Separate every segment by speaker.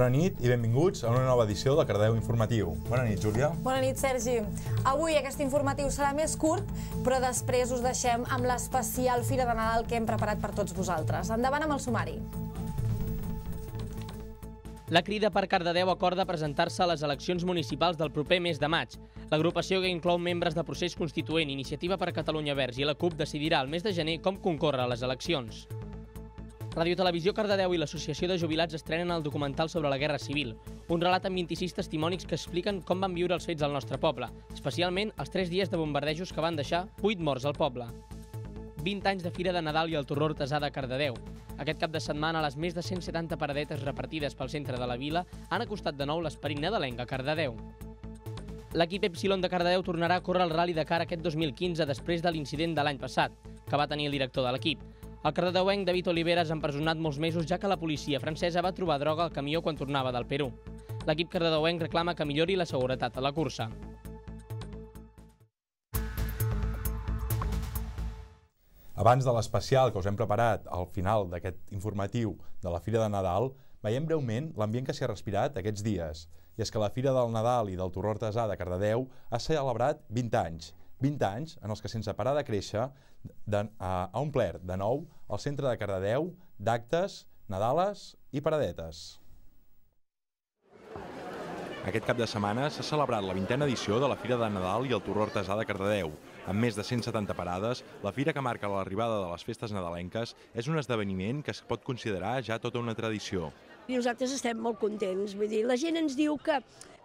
Speaker 1: Bona nit i benvinguts a una nova edició de Cardeu Informatiu. Bona nit, Júlia.
Speaker 2: Bona nit, Sergi. Avui aquest informatiu serà més curt, però després us deixem amb l'especial Fira de Nadal que hem preparat per tots vosaltres. Endavant amb el sumari.
Speaker 3: La crida per Cardedeu acorda presentar-se a les eleccions municipals del proper mes de maig. L'agrupació que inclou membres de procés constituent, Iniciativa per Catalunya Verds i la CUP decidirà el mes de gener com concorre a les eleccions. Televisió Cardedeu i l'Associació de Jubilats estrenen el documental sobre la Guerra Civil, un relat amb 26 testimonis que expliquen com van viure els fets al nostre poble, especialment els 3 dies de bombardejos que van deixar 8 morts al poble. 20 anys de Fira de Nadal i el torró artesà de Cardedeu. Aquest cap de setmana, les més de 170 paradetes repartides pel centre de la vila han acostat de nou l'esperit nadalenga a Cardedeu. L'equip Epsilon de Cardedeu tornarà a córrer el de cara aquest 2015 després de l'incident de l'any passat, que va tenir el director de l'equip. El cardedeuenc David Olivera ha empresonat molts mesos ja que la policia francesa va trobar droga al camió quan tornava del Perú. L'equip cardedeuenc reclama que millori la seguretat a la cursa.
Speaker 1: Abans de l'especial que us hem preparat al final d'aquest informatiu de la Fira de Nadal, veiem breument l'ambient que s'hi ha respirat aquests dies. I és que la Fira del Nadal i del Torró Artesà de Cardedeu ha celebrat 20 anys 20 anys en els que sense parar de créixer de, a, ha un de nou al centre de Cardedeu d'actes, Nadales i Paradetes. Aquest cap de setmana s'ha celebrat la vintena edició de la Fira de Nadal i el Torró Artesà de Cardedeu. Amb més de 170 parades, la fira que marca l'arribada de les festes nadalenques és un esdeveniment que es pot considerar ja tota una tradició.
Speaker 4: I nosaltres
Speaker 2: estem molt contents, vull dir, la gent ens diu que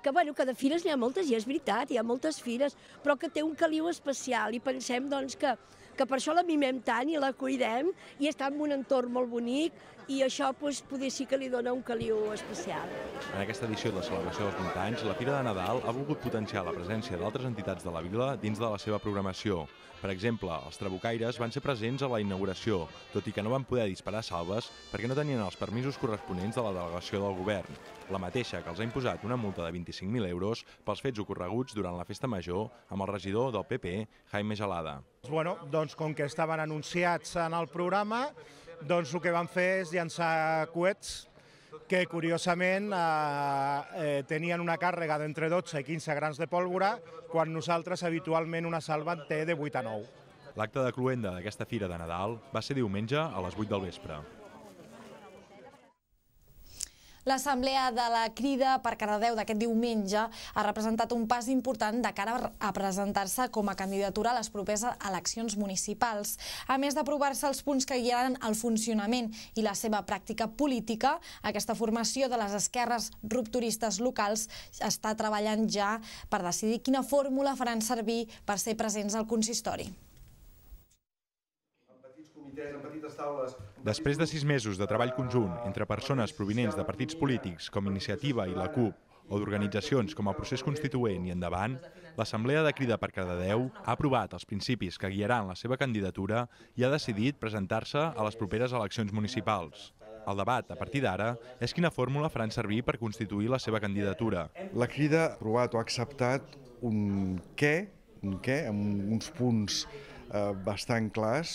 Speaker 2: que, bueno, que de fires n'hi ha moltes, i és veritat, hi ha moltes fires, però que té un caliu especial i pensem doncs, que, que per això la mimem tant i la cuidem i està en un entorn molt bonic i això doncs, poder sí que li dona un caliu especial.
Speaker 1: En aquesta edició de la celebració dels 20 anys, la Fira de Nadal ha volgut potenciar la presència d'altres entitats de la vila dins de la seva programació. Per exemple, els trabucaires van ser presents a la inauguració, tot i que no van poder disparar salves perquè no tenien els permisos corresponents de la delegació del govern, la mateixa que els ha imposat una multa de 25.000 euros pels fets ocorreguts durant la festa major amb el regidor del PP, Jaime Gelada. Bueno, doncs com que estaven anunciats en el programa, doncs el que van fer és llançar coets que curiosament eh, eh, tenien una càrrega d'entre 12 i 15 grans de pólvora, quan nosaltres habitualment una salva en té de 8 a 9. L'acte de cluenda d'aquesta fira de Nadal va ser diumenge a les 8 del vespre.
Speaker 2: L'assemblea de la Crida per Cardedeu d'aquest diumenge ha representat un pas important de cara a presentar-se com a candidatura a les propers eleccions municipals. A més d'aprovar-se els punts que guiaran el funcionament i la seva pràctica política, aquesta formació de les esquerres rupturistes locals està treballant ja per decidir quina fórmula faran servir per ser presents al consistori
Speaker 1: comitès, en petites taules... Després de sis mesos de treball conjunt entre persones provinents de partits polítics com Iniciativa i la CUP o d'organitzacions com el procés constituent i endavant, l'Assemblea de Crida per Cada Déu ha aprovat els principis que guiaran la seva candidatura i ha decidit presentar-se a les properes eleccions municipals. El debat, a partir d'ara, és quina fórmula faran servir per constituir la seva candidatura. La Crida ha aprovat o ha acceptat un què, un què, amb uns punts Eh, bastant clars,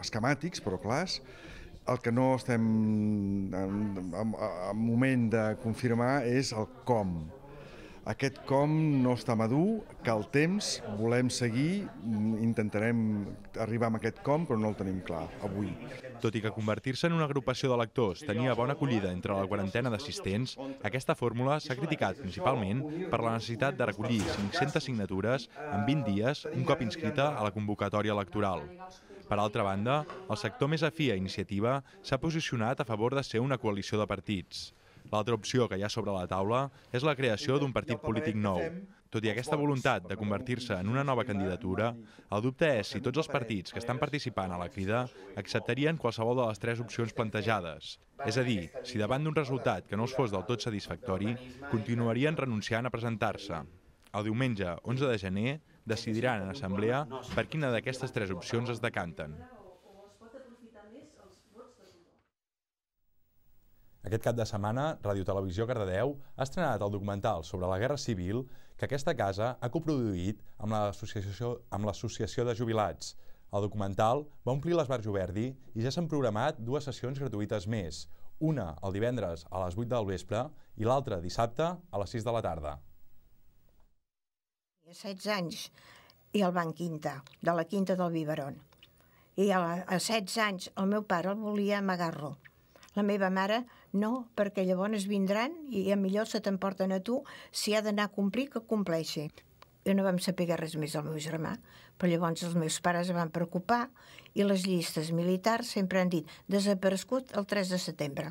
Speaker 1: esquemàtics però clars, el que no estem en, en, en moment de confirmar és el com aquest com no està madur, cal temps, volem seguir, mm, intentarem arribar amb aquest com, però no el tenim clar avui. Tot i que convertir-se en una agrupació de lectors tenia bona acollida entre la quarantena d'assistents, aquesta fórmula s'ha criticat principalment per la necessitat de recollir 500 signatures en 20 dies un cop inscrita a la convocatòria electoral. Per altra banda, el sector més afí a iniciativa s'ha posicionat a favor de ser una coalició de partits. L'altra opció que hi ha sobre la taula és la creació d'un partit polític nou. Tot i aquesta voluntat de convertir-se en una nova candidatura, el dubte és si tots els partits que estan participant a la crida acceptarien qualsevol de les tres opcions plantejades. És a dir, si davant d'un resultat que no els fos del tot satisfactori, continuarien renunciant a presentar-se. El diumenge 11 de gener decidiran en assemblea per quina d'aquestes tres opcions es decanten. Aquest cap de setmana, Ràdio Televisió Cardedeu ha estrenat el documental sobre la Guerra Civil que aquesta casa ha coproduït amb l'Associació de Jubilats. El documental va omplir l'esbarjo verdi i ja s'han programat dues sessions gratuïtes més, una el divendres a les 8 del vespre i l'altra dissabte a les 6 de la tarda.
Speaker 5: 16 anys i el van Quinta, de la Quinta del Biberon. I a, a 16 anys el meu pare el volia amagar-lo. La meva mare no, perquè llavors vindran i a millor se t'emporten a tu si ha d'anar a complir, que compleixi. Jo no vam saber res més del meu germà, però llavors els meus pares es van preocupar i les llistes militars sempre han dit desaparegut el 3 de setembre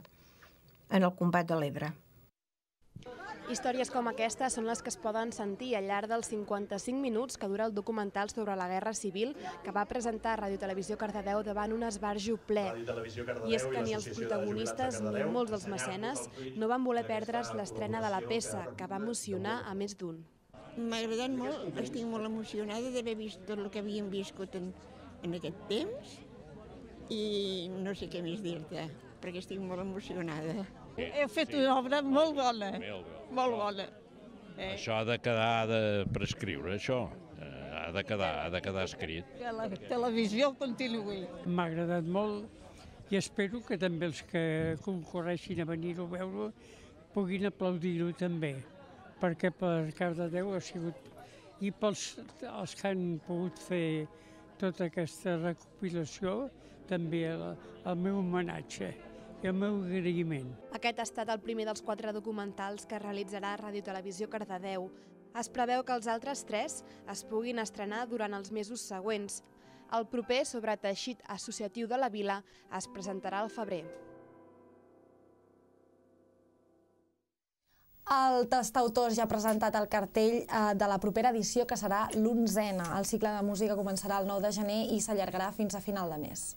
Speaker 5: en el combat de l'Ebre.
Speaker 6: Històries com aquesta són les que es poden sentir al llarg dels 55 minuts que dura el documental sobre la Guerra Civil que va presentar Ràdio Televisió Cardedeu davant un esbarjo ple.
Speaker 4: I és que ni els protagonistes ni molts
Speaker 6: dels mecenes no van voler perdre's l'estrena de la peça, que va emocionar a més d'un.
Speaker 5: M'ha agradat molt, estic molt emocionada d'haver vist tot el que havíem viscut en, en aquest temps i no sé què més dir-te, perquè estic molt emocionada. He fet sí. una obra molt bona. Molt, bona. Eh.
Speaker 4: Això ha de quedar de prescriure, això. Eh, ha de quedar, ha de quedar escrit.
Speaker 5: Que la televisió continuï.
Speaker 4: M'ha agradat molt i espero que també els que concorreixin a venir-ho a veure puguin aplaudir-ho també, perquè per Déu ha sigut... I pels els que han pogut fer tota aquesta recopilació, també el, el meu homenatge i el meu agraïment.
Speaker 6: Aquest ha estat el primer dels quatre documentals que realitzarà Radio Televisió Cardedeu. Es preveu que els altres tres es puguin estrenar durant els mesos següents. El proper sobre teixit associatiu de la vila es presentarà al febrer.
Speaker 2: El tastautors ja ha presentat el cartell eh, de la propera edició, que serà l'onzena. El cicle de música començarà el 9 de gener i s'allargarà fins a final de mes.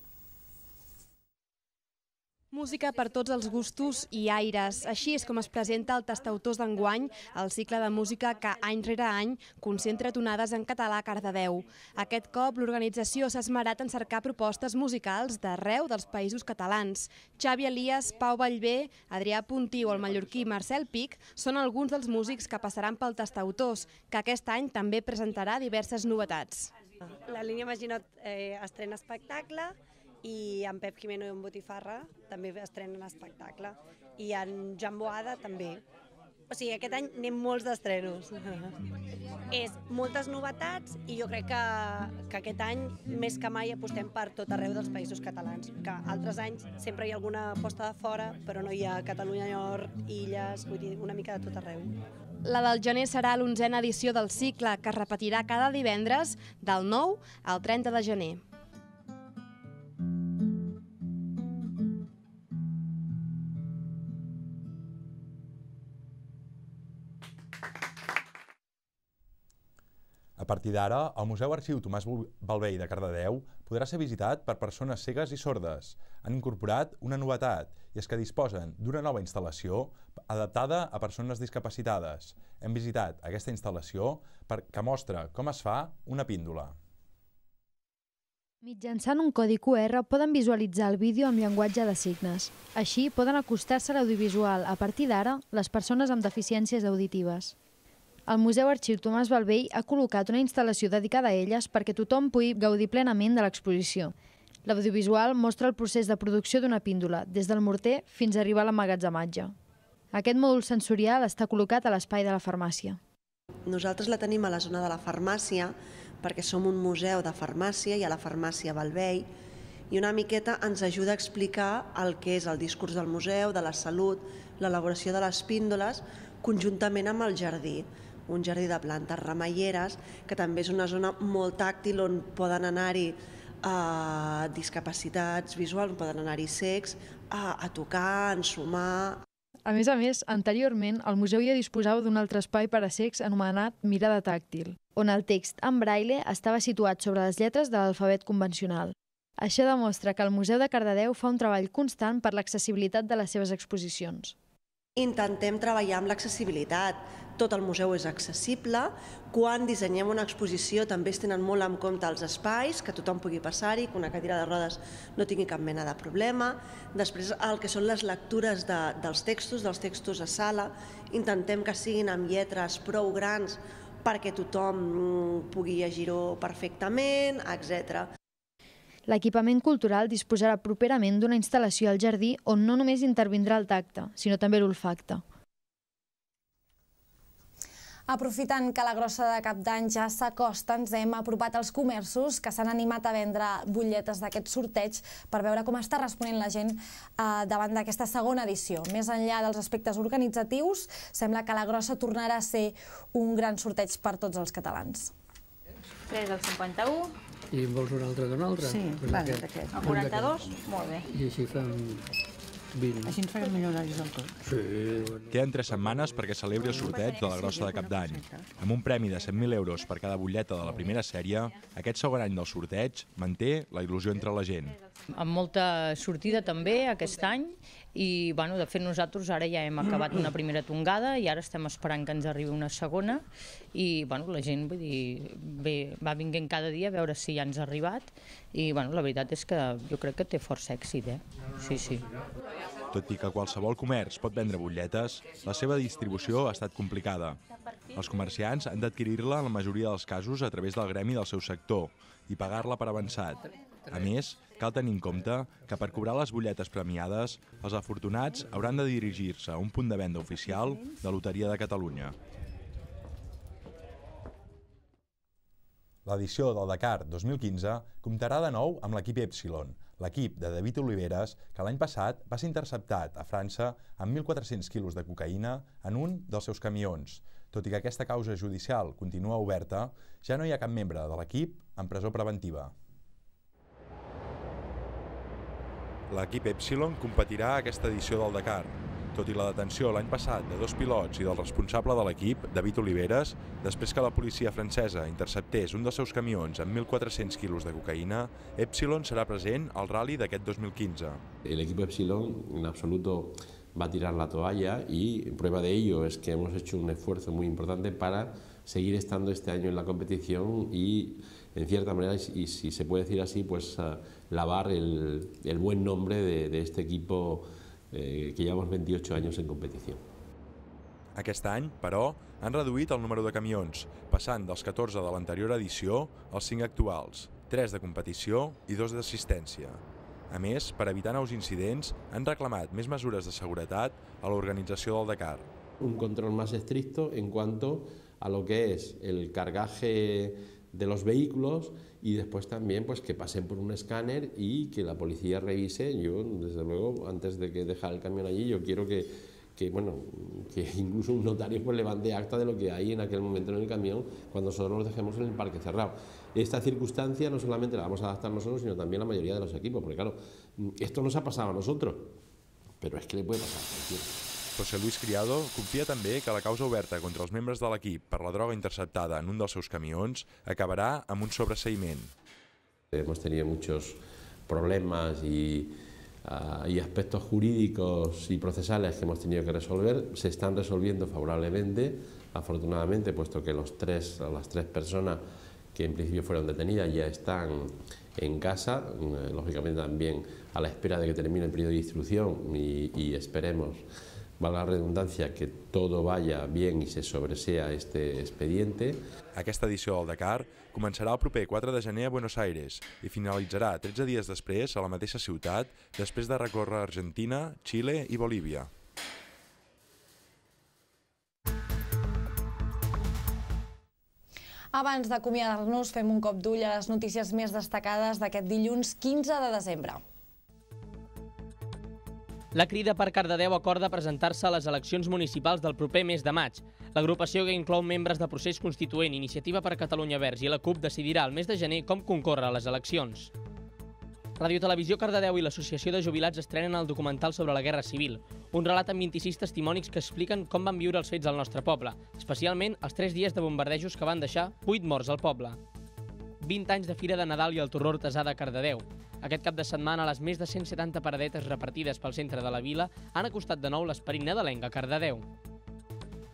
Speaker 6: Música per tots els gustos i aires. Així és com es presenta el Tastautors d'enguany, el cicle de música que any rere any concentra tonades en català a Cardedeu. Aquest cop l'organització s'ha esmerat en cercar propostes musicals d'arreu dels països catalans. Xavi Elias, Pau Vallvé, Adrià Puntí o el mallorquí Marcel Pic són alguns dels músics que passaran pel Tastautors, que aquest any també presentarà diverses novetats.
Speaker 5: La línia Maginot eh, estrena espectacle, i en Pep Jimeno i en Botifarra també estrenen espectacle i en Jan Boada també. O sigui, aquest any anem molts d'estrenos. És moltes novetats i jo crec que, que aquest any més que mai apostem per tot arreu dels països catalans, que altres anys sempre hi ha alguna aposta de fora, però no hi ha Catalunya Nord, Illes, vull dir, una mica de tot arreu.
Speaker 6: La del gener serà l'onzena edició del cicle, que es repetirà cada divendres del 9 al 30 de gener.
Speaker 1: partir d'ara, el Museu Arxiu Tomàs Balvei de Cardedeu podrà ser visitat per persones cegues i sordes. Han incorporat una novetat, i és que disposen d'una nova instal·lació adaptada a persones discapacitades. Hem visitat aquesta instal·lació que mostra com es fa una píndola.
Speaker 7: Mitjançant un codi QR poden visualitzar el vídeo amb llenguatge de signes. Així poden acostar-se a l'audiovisual a partir d'ara les persones amb deficiències auditives. El Museu Arxiu Tomàs Balvell ha col·locat una instal·lació dedicada a elles perquè tothom pugui gaudir plenament de l'exposició. L'audiovisual mostra el procés de producció d'una píndola, des del morter fins a arribar a l'emmagatzematge. Aquest mòdul sensorial està col·locat a l'espai de la farmàcia.
Speaker 5: Nosaltres la tenim a la zona de la farmàcia perquè som un museu de farmàcia i a la farmàcia Balvell i una miqueta ens ajuda a explicar el que és el discurs del museu, de la salut, l'elaboració de les píndoles, conjuntament amb el jardí un jardí de plantes remeieres, que també és una zona molt tàctil on poden anar-hi eh, discapacitats visuals, on poden anar-hi secs, a, a tocar, a ensumar... A més a més,
Speaker 7: anteriorment, el museu ja disposava d'un altre espai per a secs anomenat Mirada Tàctil, on el text en braille estava situat sobre les lletres de l'alfabet convencional. Això demostra que el Museu de Cardedeu fa un treball constant per l'accessibilitat de les seves exposicions.
Speaker 5: Intentem treballar amb l'accessibilitat. Tot el museu és accessible. Quan dissenyem una exposició també es tenen molt en compte els espais, que tothom pugui passar-hi, que una cadira de rodes no tingui cap mena de problema. Després, el que són les lectures de, dels textos, dels textos a sala, intentem que siguin amb lletres prou grans perquè tothom mm, pugui llegir-ho perfectament, etc.
Speaker 7: L'equipament cultural disposarà properament d'una instal·lació al jardí on no només intervindrà el tacte, sinó també l'olfacte.
Speaker 2: Aprofitant que la grossa de cap d'any ja s'acosta, ens hem apropat als comerços que s'han animat a vendre butlletes d'aquest sorteig per veure com està responent la gent eh, davant d'aquesta segona edició. Més enllà dels aspectes organitzatius, sembla que la grossa tornarà a ser un gran sorteig per tots els catalans.
Speaker 7: 3 del 51,
Speaker 4: i en vols un altre d'un altre? Sí, pues doncs vale, d'aquest. 42? Molt bé. I així fem 20. Així ens farem millor del tot. Sí.
Speaker 1: Queden tres setmanes perquè celebri el sorteig de la grossa de cap d'any. Amb un premi de 100.000 euros per cada butlleta de la primera sèrie, aquest segon any del sorteig manté la il·lusió entre la gent.
Speaker 7: Amb molta sortida també aquest any i bueno, de fet nosaltres ara ja hem acabat una primera tongada i ara estem esperant que ens arribi una segona i bueno, la gent vull dir, ve, va vinguent cada dia a veure si ja ens ha arribat i bueno, la veritat és que jo crec que té força èxit, eh? Sí, sí.
Speaker 1: Tot i que qualsevol comerç pot vendre butlletes, la seva distribució ha estat complicada. Els comerciants han d'adquirir-la en la majoria dels casos a través del gremi del seu sector i pagar-la per avançat. A més, cal tenir en compte que per cobrar les butlletes premiades, els afortunats hauran de dirigir-se a un punt de venda oficial de Loteria de Catalunya. L'edició del Dakar 2015 comptarà de nou amb l'equip Epsilon, l'equip de David Oliveres, que l'any passat va ser interceptat a França amb 1.400 quilos de cocaïna en un dels seus camions. Tot i que aquesta causa judicial continua oberta, ja no hi ha cap membre de l'equip en presó preventiva. l'equip Epsilon competirà aquesta edició del Dakar. Tot i la detenció l'any passat de dos pilots i del responsable de l'equip, David Oliveres, després que la policia francesa interceptés un dels seus camions amb 1.400 quilos de cocaïna, Epsilon serà present al rally
Speaker 4: d'aquest 2015. El Epsilon, en absoluto, va tirar la toalla i prueba de ello es que hemos hecho un esfuerzo muy importante para seguir estando este año en la competición y en cierta manera, y si se puede decir así, pues a ah, lavar el, el, buen nombre de, de este equipo eh, que llevamos 28 años en competición.
Speaker 1: Aquest any, però, han reduït el número de camions, passant dels 14 de l'anterior edició als 5 actuals, 3 de competició i 2 d'assistència. A més, per evitar nous incidents, han reclamat més mesures de seguretat a l'organització del Dakar.
Speaker 4: Un control més estricto en cuanto a lo que es el cargaje de los vehículos y después también pues que pasen por un escáner y que la policía revise. Yo, desde luego, antes de que dejar el camión allí, yo quiero que, que bueno, que incluso un notario pues levante acta de lo que hay en aquel momento en el camión cuando nosotros nos dejemos en el parque cerrado. Esta circunstancia no solamente la vamos a adaptar nosotros, sino también la mayoría de los equipos, porque claro, mm, esto nos ha pasado a nosotros, pero es que le puede pasar a cualquiera. José Luis
Speaker 1: Criado cumplía también que la causa abierta contra los miembros de equipo por la droga interceptada en uno de sus camiones
Speaker 4: acabará a un sobreseimiento. Hemos tenido muchos problemas ah, y, aspectos jurídicos y procesales que hemos tenido que resolver. Se están resolviendo favorablemente, afortunadamente, puesto que los tres, las tres personas que en principio fueron detenidas ya están en casa, eh, lógicamente también a la espera de que termine el periodo de instrucción y, y esperemos valga la redundància, que tot vaya bien i se sobresea este expediente. Aquesta edició del
Speaker 1: Dakar començarà el proper 4 de gener a Buenos Aires i finalitzarà 13 dies després a la mateixa ciutat, després de recórrer Argentina, Xile i Bolívia.
Speaker 2: Abans d'acomiadar-nos, fem un cop d'ull a les notícies més destacades d'aquest dilluns 15 de desembre.
Speaker 3: La crida per Cardedeu acorda presentar-se a les eleccions municipals del proper mes de maig. L'agrupació que inclou membres de procés constituent, Iniciativa per Catalunya Verds i la CUP decidirà el mes de gener com concorre a les eleccions. Radio Televisió Cardedeu i l'Associació de Jubilats estrenen el documental sobre la Guerra Civil, un relat amb 26 testimonis que expliquen com van viure els fets al nostre poble, especialment els tres dies de bombardejos que van deixar 8 morts al poble. 20 anys de Fira de Nadal i el Torró Artesà de Cardedeu. Aquest cap de setmana, les més de 170 paradetes repartides pel centre de la vila han acostat de nou l'esperit nadalenc a Cardedeu.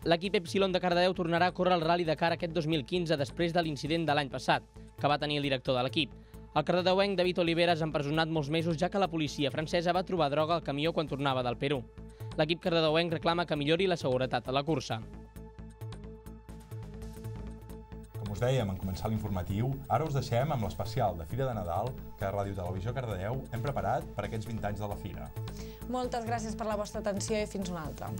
Speaker 3: L'equip Epsilon de Cardedeu tornarà a córrer el rali de Car aquest 2015 després de l'incident de l'any passat, que va tenir el director de l'equip. El cardedeuenc David Oliveres empresonat molts mesos ja que la policia francesa va trobar droga al camió quan tornava del Perú. L'equip cardedeuenc reclama que millori la seguretat a la cursa.
Speaker 1: us dèiem en començar l'informatiu, ara us deixem amb l'especial de Fira de Nadal que a Ràdio Televisió Cardedeu hem preparat per aquests 20 anys de la Fira.
Speaker 2: Moltes gràcies per la vostra atenció i fins una altra.